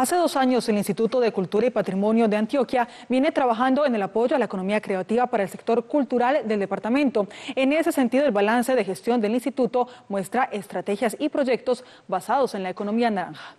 Hace dos años el Instituto de Cultura y Patrimonio de Antioquia viene trabajando en el apoyo a la economía creativa para el sector cultural del departamento. En ese sentido, el balance de gestión del instituto muestra estrategias y proyectos basados en la economía naranja.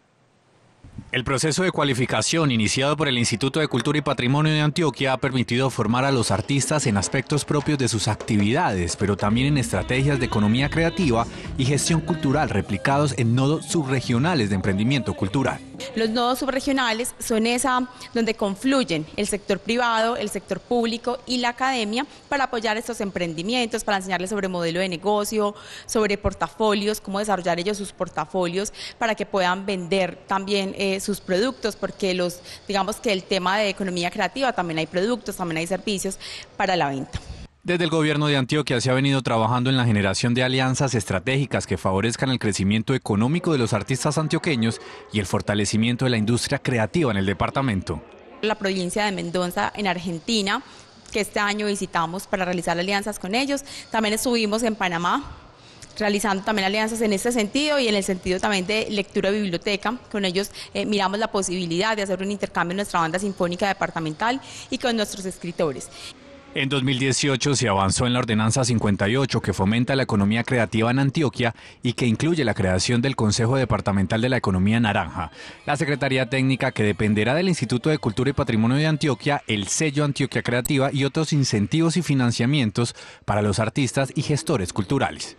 El proceso de cualificación iniciado por el Instituto de Cultura y Patrimonio de Antioquia ha permitido formar a los artistas en aspectos propios de sus actividades, pero también en estrategias de economía creativa y gestión cultural replicados en nodos subregionales de emprendimiento cultural. Los nodos subregionales son esa donde confluyen el sector privado, el sector público y la academia para apoyar estos emprendimientos, para enseñarles sobre modelo de negocio, sobre portafolios, cómo desarrollar ellos sus portafolios para que puedan vender también eh, sus productos, porque los, digamos que el tema de economía creativa también hay productos, también hay servicios para la venta. Desde el gobierno de Antioquia se ha venido trabajando en la generación de alianzas estratégicas que favorezcan el crecimiento económico de los artistas antioqueños y el fortalecimiento de la industria creativa en el departamento. La provincia de Mendoza, en Argentina, que este año visitamos para realizar alianzas con ellos. También estuvimos en Panamá realizando también alianzas en este sentido y en el sentido también de lectura de biblioteca. Con ellos eh, miramos la posibilidad de hacer un intercambio en nuestra banda sinfónica departamental y con nuestros escritores. En 2018 se avanzó en la Ordenanza 58 que fomenta la economía creativa en Antioquia y que incluye la creación del Consejo Departamental de la Economía Naranja, la Secretaría Técnica que dependerá del Instituto de Cultura y Patrimonio de Antioquia, el sello Antioquia Creativa y otros incentivos y financiamientos para los artistas y gestores culturales.